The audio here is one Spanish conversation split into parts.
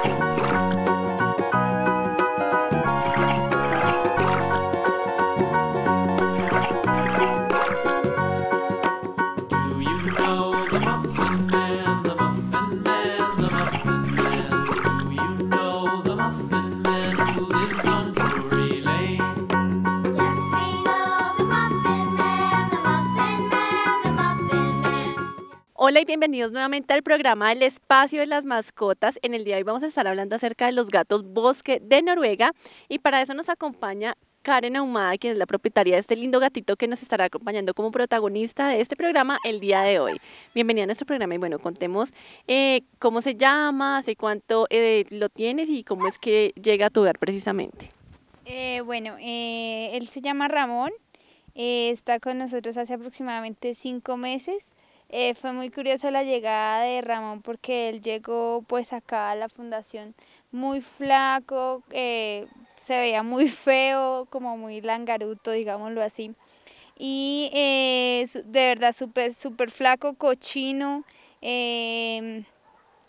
Bye. Hola y bienvenidos nuevamente al programa El Espacio de las Mascotas. En el día de hoy vamos a estar hablando acerca de los gatos bosque de Noruega y para eso nos acompaña Karen Ahumada, quien es la propietaria de este lindo gatito que nos estará acompañando como protagonista de este programa el día de hoy. Bienvenida a nuestro programa y bueno, contemos eh, cómo se llama, hace cuánto eh, lo tienes y cómo es que llega a tu hogar precisamente. Eh, bueno, él se llama Ramón, está con nosotros hace aproximadamente cinco meses. Eh, fue muy curioso la llegada de Ramón porque él llegó pues acá a la fundación muy flaco, eh, se veía muy feo, como muy langaruto, digámoslo así. Y eh, de verdad súper, súper flaco, cochino. Em,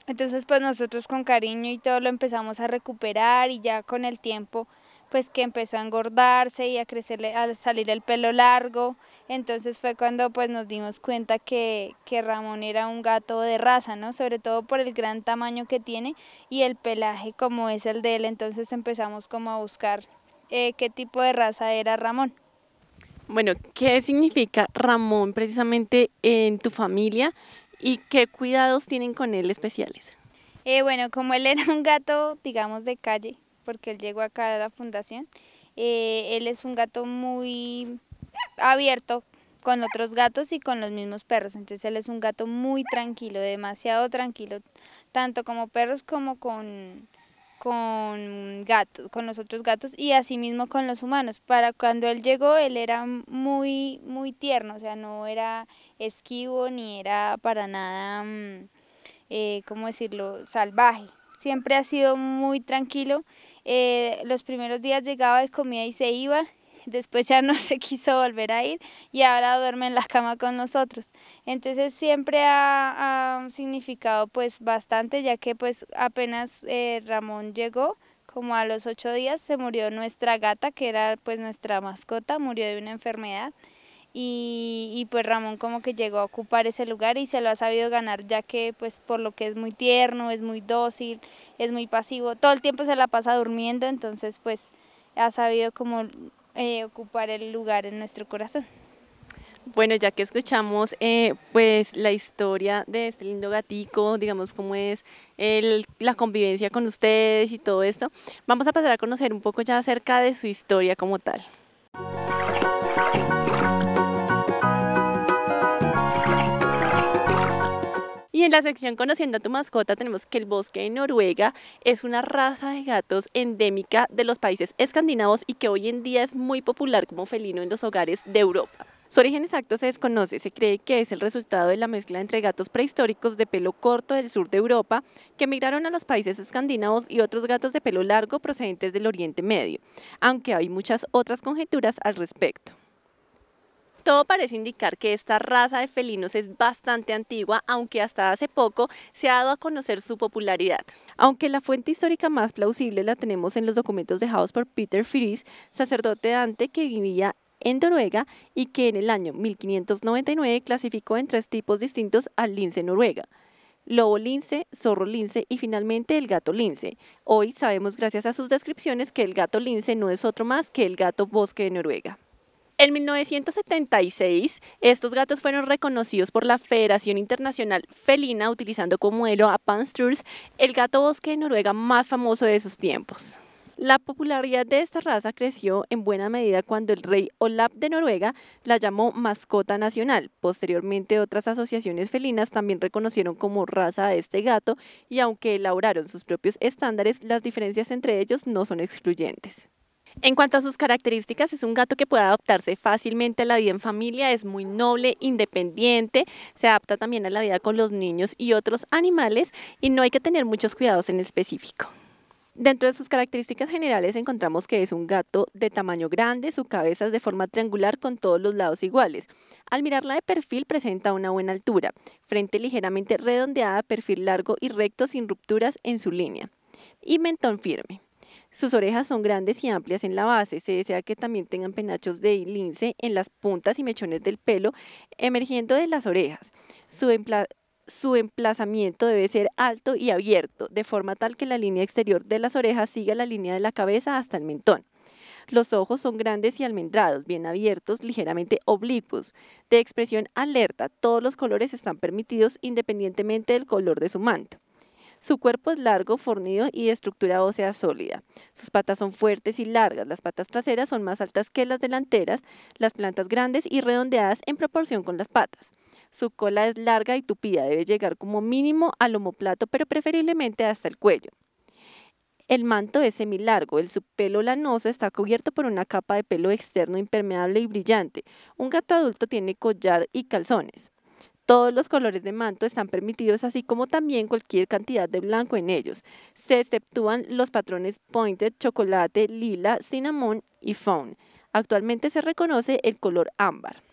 entonces pues nosotros con cariño y todo lo empezamos a recuperar y ya con el tiempo pues que empezó a engordarse y a crecerle, a salir el pelo largo. Entonces fue cuando pues nos dimos cuenta que, que, Ramón era un gato de raza, ¿no? Sobre todo por el gran tamaño que tiene y el pelaje como es el de él. Entonces empezamos como a buscar eh, qué tipo de raza era Ramón. Bueno, ¿qué significa Ramón precisamente en tu familia y qué cuidados tienen con él especiales? Eh, bueno, como él era un gato, digamos, de calle, porque él llegó acá a la fundación, eh, él es un gato muy abierto con otros gatos y con los mismos perros. Entonces él es un gato muy tranquilo, demasiado tranquilo, tanto como perros como con, con gatos, con los otros gatos y asimismo con los humanos. Para cuando él llegó, él era muy, muy tierno, o sea, no era esquivo ni era para nada, mm, eh, ¿cómo decirlo?, salvaje. Siempre ha sido muy tranquilo. Eh, los primeros días llegaba y comía y se iba después ya no se quiso volver a ir y ahora duerme en la cama con nosotros. Entonces siempre ha, significado pues bastante, ya que pues apenas eh, Ramón llegó, como a los ocho días se murió nuestra gata, que era pues nuestra mascota, murió de una enfermedad. Y, y, pues Ramón como que llegó a ocupar ese lugar y se lo ha sabido ganar ya que pues por lo que es muy tierno, es muy dócil, es muy pasivo, todo el tiempo se la pasa durmiendo, entonces pues ha sabido como eh, ocupar el lugar en nuestro corazón. Bueno, ya que escuchamos eh, pues la historia de este lindo gatico, digamos cómo es la convivencia con ustedes y todo esto, vamos a pasar a conocer un poco ya acerca de su historia como tal. en la sección Conociendo a tu mascota tenemos que el bosque de Noruega es una raza de gatos endémica de los países escandinavos y que hoy en día es muy popular como felino en los hogares de Europa. Su origen exacto se desconoce, se cree que es el resultado de la mezcla entre gatos prehistóricos de pelo corto del sur de Europa que emigraron a los países escandinavos y otros gatos de pelo largo procedentes del Oriente Medio, aunque hay muchas otras conjeturas al respecto. Todo parece indicar que esta raza de felinos es bastante antigua, aunque hasta hace poco se ha dado a conocer su popularidad. Aunque la fuente histórica más plausible la tenemos en los documentos dejados por Peter Firis, sacerdote dante que vivía en Noruega y que en el año 1599 clasificó en tres tipos distintos al lince noruega lobo lince, zorro lince y finalmente el gato lince. Hoy sabemos gracias a sus descripciones que el gato lince no es otro más que el gato bosque de Noruega. En 1976, estos gatos fueron reconocidos por la Federación Internacional Felina, utilizando como modelo a Panstruls, el gato bosque de Noruega más famoso de esos tiempos. La popularidad de esta raza creció en buena medida cuando el rey Olaf de Noruega la llamó mascota nacional. Posteriormente otras asociaciones felinas también reconocieron como raza a este gato y aunque elaboraron sus propios estándares, las diferencias entre ellos no son excluyentes. En cuanto a sus características, es un gato que puede adaptarse fácilmente a la vida en familia, es muy noble, independiente, se adapta también a la vida con los niños y otros animales y no hay que tener muchos cuidados en específico. Dentro de sus características generales encontramos que es un gato de tamaño grande, su cabeza es de forma triangular con todos los lados iguales. Al mirarla de perfil presenta una buena altura, frente ligeramente redondeada, perfil largo y recto sin rupturas en su línea y mentón firme. Sus orejas son grandes y amplias en la base. Se desea que también tengan penachos de lince en las puntas y mechones del pelo emergiendo de las orejas. Su, emplazamiento debe ser alto y abierto, de forma tal que la línea exterior de las orejas siga la línea de la cabeza hasta el mentón. Los ojos son grandes y almendrados, bien abiertos, ligeramente oblicuos, de expresión alerta. Todos los colores están permitidos independientemente del color de su manto. Su cuerpo es largo, fornido y de estructura ósea sólida. Sus patas son fuertes y largas, las patas traseras son más altas que las delanteras, las plantas grandes y redondeadas en proporción con las patas. Su cola es larga y tupida, debe llegar como mínimo al omoplato, pero preferiblemente hasta el cuello. El manto es semilargo, el subpelo lanoso está cubierto por una capa de pelo externo impermeable y brillante. Un gato adulto tiene collar y calzones. Todos los colores de manto están permitidos, así como también cualquier cantidad de blanco en ellos. Se exceptúan los patrones pointed, chocolate, lila, cinnamon y fawn. Actualmente se reconoce el color ámbar.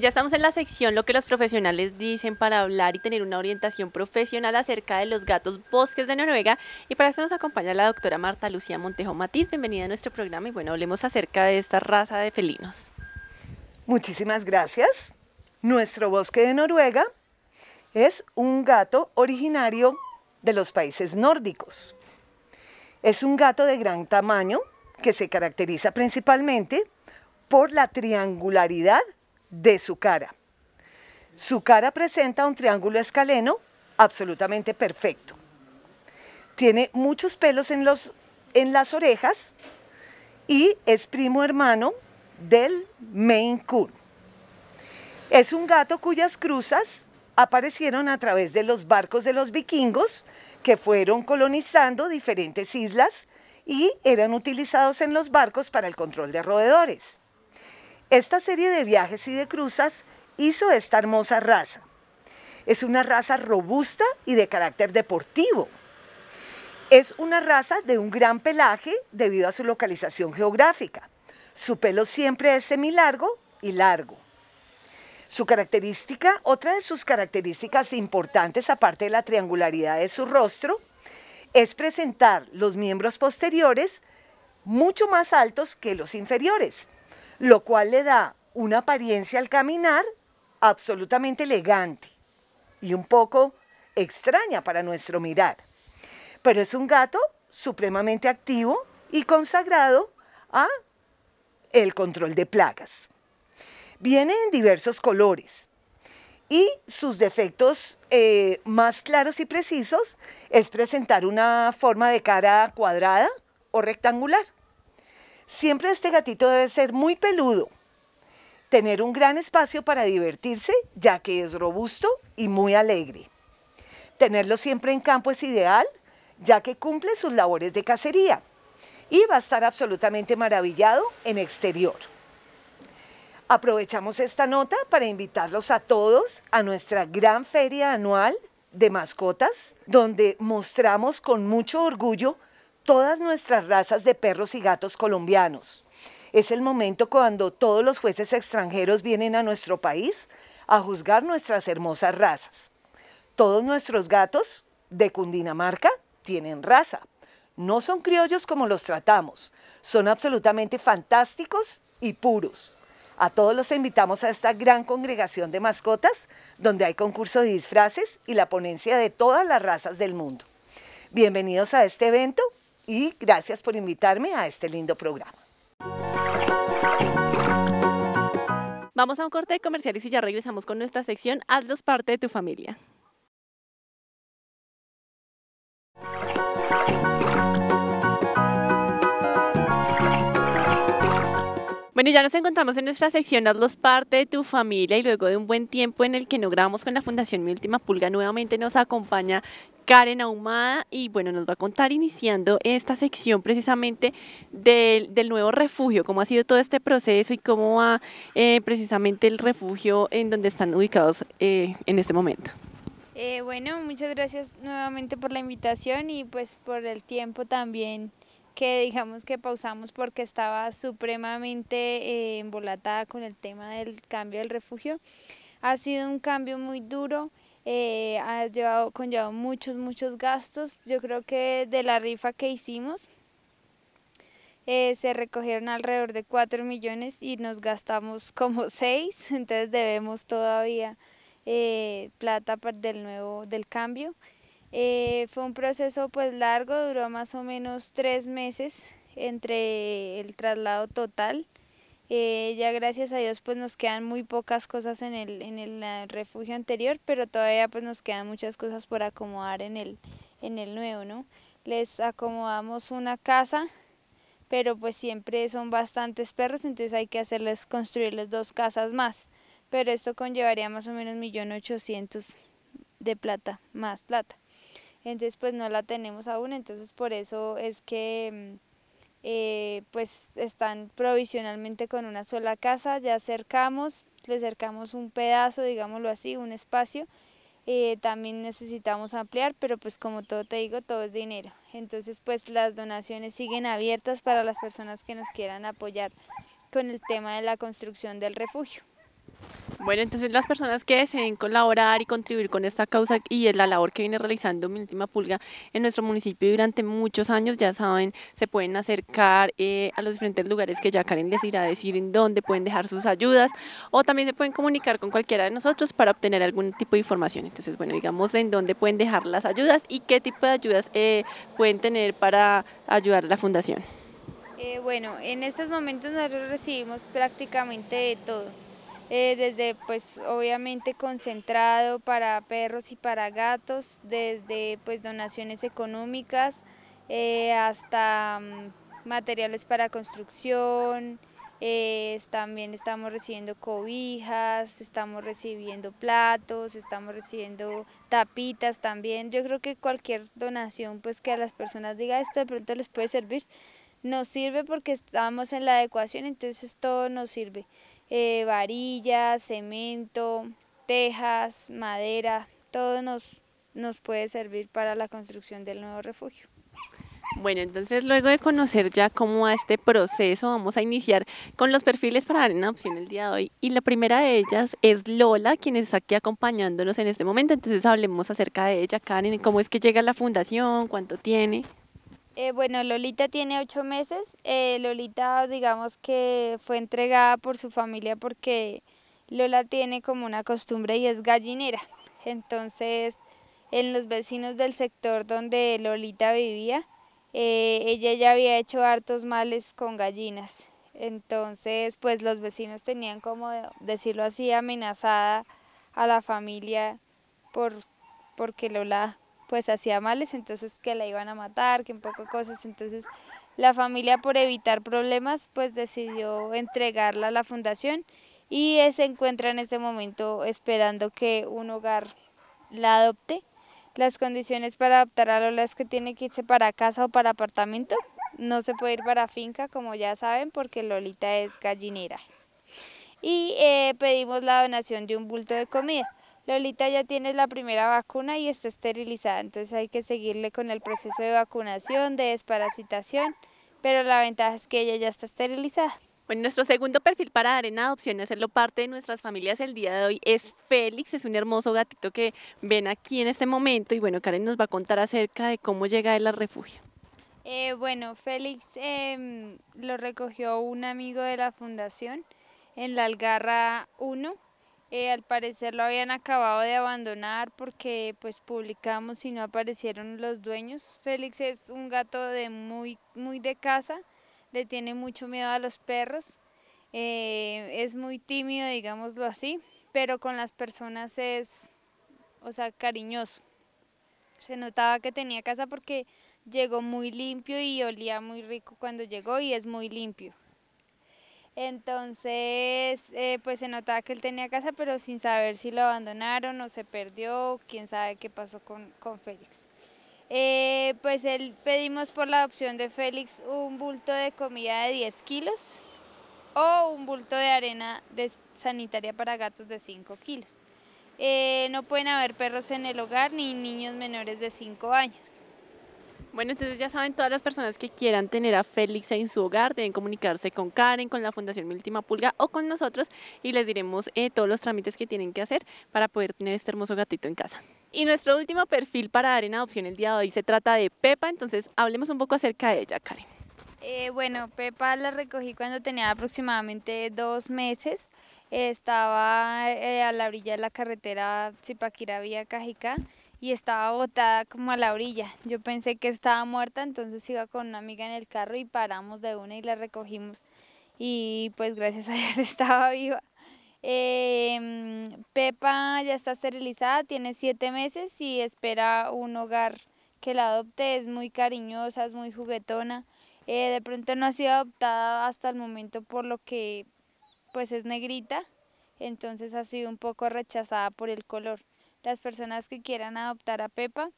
ya estamos en la sección lo que los profesionales dicen para hablar y tener una orientación profesional acerca de los gatos bosques de Noruega. Y para esto nos acompaña la doctora Marta Lucía Montejo Matiz. Bienvenida a nuestro programa y bueno, hablemos acerca de esta raza de felinos. Muchísimas gracias. Nuestro bosque de Noruega es un gato originario de los países nórdicos. Es un gato de gran tamaño que se caracteriza principalmente por la triangularidad de su cara. Su cara presenta un triángulo escaleno absolutamente perfecto. Tiene muchos pelos en, las orejas y es primo hermano del Maine Coon. Es un gato cuyas cruzas aparecieron a través de los barcos de los vikingos que fueron colonizando diferentes islas y eran utilizados en los barcos para el control de roedores. Esta serie de viajes y de cruzas hizo esta hermosa raza. Es una raza robusta y de carácter deportivo. Es una raza de un gran pelaje debido a su localización geográfica. Su pelo siempre es semilargo y largo. Su característica, otra de sus características importantes, aparte de la triangularidad de su rostro, es presentar los miembros posteriores mucho más altos que los inferiores lo cual le da una apariencia al caminar absolutamente elegante y un poco extraña para nuestro mirar. Pero es un gato supremamente activo y consagrado a el control de plagas. Viene en diversos colores y sus defectos eh, más claros y precisos es presentar una forma de cara cuadrada o rectangular Siempre este gatito debe ser muy peludo, tener un gran espacio para divertirse, ya que es robusto y muy alegre. Tenerlo siempre en campo es ideal, ya que cumple sus labores de cacería y va a estar absolutamente maravillado en exterior. Aprovechamos esta nota para invitarlos a todos a nuestra gran feria anual de mascotas, donde mostramos con mucho orgullo todas nuestras razas de perros y gatos colombianos. Es el momento cuando todos los jueces extranjeros vienen a nuestro país a juzgar nuestras hermosas razas. Todos nuestros gatos de Cundinamarca tienen raza. No son criollos como los tratamos. Son absolutamente fantásticos y puros. A todos los invitamos a esta gran congregación de mascotas, donde hay concurso de disfraces y la ponencia de todas las razas del mundo. Bienvenidos a este evento y gracias por invitarme a este lindo programa. Vamos a un corte comerciales y ya regresamos con nuestra sección, hazlos parte de tu familia. Bueno, ya nos encontramos en nuestra sección Hazlos parte de tu familia y luego de un buen tiempo en el que no grabamos con la Fundación Mi Última Pulga, nuevamente nos acompaña Karen Ahumada y bueno, nos va a contar iniciando esta sección precisamente del, nuevo refugio, cómo ha sido todo este proceso y cómo va eh, precisamente el refugio en donde están ubicados eh, en este momento. Eh, bueno, muchas gracias nuevamente por la invitación y pues por el tiempo también que digamos que pausamos porque estaba supremamente eh, embolatada con el tema del cambio del refugio. Ha sido un cambio muy duro, eh, ha llevado, conllevado muchos, muchos gastos. Yo creo que de la rifa que hicimos eh, se recogieron alrededor de 4 millones y nos gastamos como 6, entonces debemos todavía plata del nuevo, del cambio. Eh, fue un proceso pues largo, duró más o menos tres meses entre el traslado total. Eh, ya gracias a Dios pues nos quedan muy pocas cosas en el, en el ah, refugio anterior, pero todavía pues nos quedan muchas cosas por acomodar en el, en el nuevo, ¿no? Les acomodamos una casa, pero pues siempre son bastantes perros, entonces hay que hacerles construirles dos casas más, pero esto conllevaría más o menos 1.800.000 de plata, más plata entonces pues no la tenemos aún, entonces por eso es que mm, eh, pues están provisionalmente con una sola casa, ya cercamos, le cercamos un pedazo, digámoslo así, un espacio, eh, también necesitamos ampliar, pero pues como todo te digo, todo es dinero, entonces pues las donaciones siguen abiertas para las personas que nos quieran apoyar con el tema de la construcción del refugio. Bueno, entonces las personas que deseen colaborar y contribuir con esta causa y es la labor que viene realizando Mi Última Pulga en nuestro municipio durante muchos años, ya saben, se pueden acercar eh, a los diferentes lugares que ya Karen les irá a decir en dónde pueden dejar sus ayudas o también se pueden comunicar con cualquiera de nosotros para obtener algún tipo de información. Entonces, bueno, digamos en dónde pueden dejar las ayudas y qué tipo de ayudas eh, pueden tener para ayudar a la fundación. Eh, bueno, en estos momentos nosotros recibimos prácticamente de todo eh, desde pues obviamente concentrado para perros y para gatos, desde pues donaciones económicas eh, hasta mm, materiales para construcción, eh, también estamos recibiendo cobijas, estamos recibiendo platos, estamos recibiendo tapitas también. Yo creo que cualquier donación pues que a las personas diga esto de pronto les puede servir, nos sirve porque estamos en la adecuación, entonces todo nos sirve eh, varillas, cemento, tejas, madera, todo nos, nos puede servir para la construcción del nuevo refugio. Bueno, entonces luego de conocer ya cómo a este proceso, vamos a iniciar con los perfiles para dar una opción el día de hoy. Y la primera de ellas es Lola, quien está aquí acompañándonos en este momento. Entonces hablemos acerca de ella, Karen, cómo es que llega a la fundación, cuánto tiene. Eh, bueno, Lolita tiene ocho meses. Eh, Lolita, digamos que fue entregada por su familia porque Lola tiene como una costumbre y es gallinera. Entonces, en los vecinos del sector donde Lolita vivía, eh, ella ya había hecho hartos males con gallinas. Entonces, pues los vecinos tenían como, decirlo así, amenazada a la familia por, porque Lola pues hacía males, entonces que la iban a matar, que un poco cosas, entonces la familia por evitar problemas pues decidió entregarla a la fundación y se encuentra en este momento esperando que un hogar la adopte. Las condiciones para adoptar a Lola es que tiene que irse para casa o para apartamento, no se puede ir para finca como ya saben porque Lolita es gallinera. Y eh, pedimos la donación de un bulto de comida. Lolita ya tiene la primera vacuna y está esterilizada, entonces hay que seguirle con el proceso de vacunación, de desparasitación, pero la ventaja es que ella ya está esterilizada. Bueno, nuestro segundo perfil para dar en adopción y hacerlo parte de nuestras familias el día de hoy es Félix, es un hermoso gatito que ven aquí en este momento y bueno, Karen nos va a contar acerca de cómo llega él al refugio. Eh, bueno, Félix em, lo recogió un amigo de la fundación en la Algarra 1 eh, al parecer lo habían acabado de abandonar porque pues publicamos y no aparecieron los dueños. Félix es un gato de muy, muy de casa, le tiene mucho miedo a los perros, eh, es muy tímido, digámoslo así, pero con las personas es, o sea, cariñoso. Se notaba que tenía casa porque llegó muy limpio y olía muy rico cuando llegó y es muy limpio. Entonces, eh, pues se notaba que él tenía casa, pero sin saber si lo abandonaron o se perdió, quién sabe qué pasó con, Félix. Eh, pues él pedimos por la adopción de Félix un bulto de comida de 10 kilos o un bulto de arena sanitaria para gatos de 5 kilos. Eh, no pueden haber perros en el hogar ni niños menores de 5 años. Bueno, entonces ya saben, todas las personas que quieran tener a Félix en su hogar deben comunicarse con Karen, con la Fundación Mi Última Pulga o con nosotros y les diremos eh, todos los trámites que tienen que hacer para poder tener este hermoso gatito en casa. Y nuestro último perfil para dar en adopción el día de hoy se trata de Pepa, entonces hablemos un poco acerca de ella, Karen. Eh, bueno, Pepa la recogí cuando tenía aproximadamente dos meses. estaba eh, a la orilla de la carretera Zipaquirá, Vía Cajicá y estaba botada como a la orilla. Yo pensé que estaba muerta, entonces iba con una amiga en el carro y paramos de una y la recogimos. Y pues gracias a Dios estaba viva. Em, Pepa ya está esterilizada, tiene siete meses y espera un hogar que la adopte. Es muy cariñosa, es muy juguetona. Eh, de pronto no ha sido adoptada hasta el momento por lo que pues es negrita, entonces ha sido un poco rechazada por el color las personas que quieran adoptar a Pepa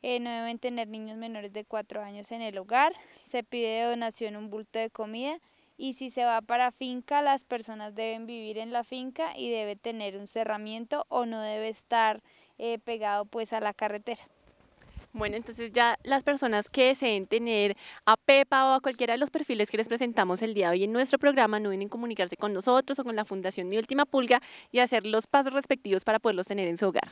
eh, no deben tener niños menores de 4 años en el hogar, se pide de donación un bulto de comida y si se va para finca, las personas deben vivir en la finca y debe tener un cerramiento o no debe estar eh, pegado pues a la carretera. Bueno, entonces ya las personas que deseen tener a Pepa o a cualquiera de los perfiles que les presentamos el día de hoy en nuestro programa no deben comunicarse con nosotros o con la Fundación Mi Última Pulga y hacer los pasos respectivos para poderlos tener en su hogar.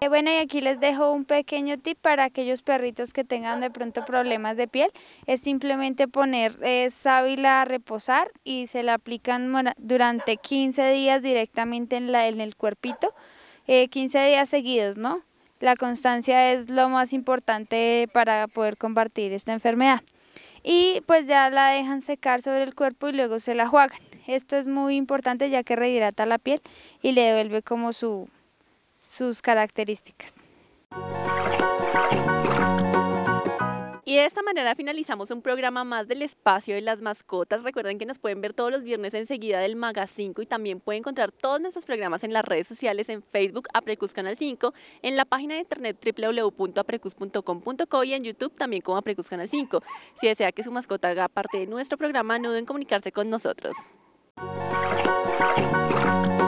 Eh, bueno, y aquí les dejo un pequeño tip para aquellos perritos que tengan de pronto problemas de piel. Es simplemente poner eh, sábila a reposar y se la aplican durante 15 días directamente en, el cuerpito. 15 eh, días seguidos, ¿no? La constancia es lo más importante para poder combatir esta enfermedad. Y pues ya la dejan secar sobre el cuerpo y luego se la juegan. Esto es muy importante ya que rehidrata la piel y le devuelve como sus características. Y de esta manera finalizamos un programa más del espacio de las mascotas. Recuerden que nos pueden ver todos los viernes enseguida del Maga 5 y también pueden encontrar todos nuestros programas en las redes sociales, en Facebook, Aprecus Canal 5, en la página de internet www.aprecus.com.co y en YouTube también como Aprecus Canal 5. Si desea que su mascota haga parte de nuestro programa, no duden comunicarse con nosotros. Música